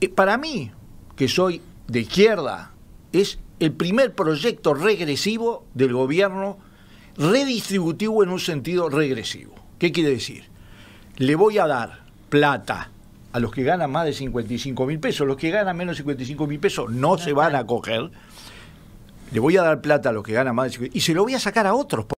Eh, para mí, que soy de izquierda, es el primer proyecto regresivo del gobierno, redistributivo en un sentido regresivo. ¿Qué quiere decir? Le voy a dar plata a los que ganan más de 55 mil pesos, los que ganan menos de 55 mil pesos no se van a coger, le voy a dar plata a los que ganan más de 55 y se lo voy a sacar a otros.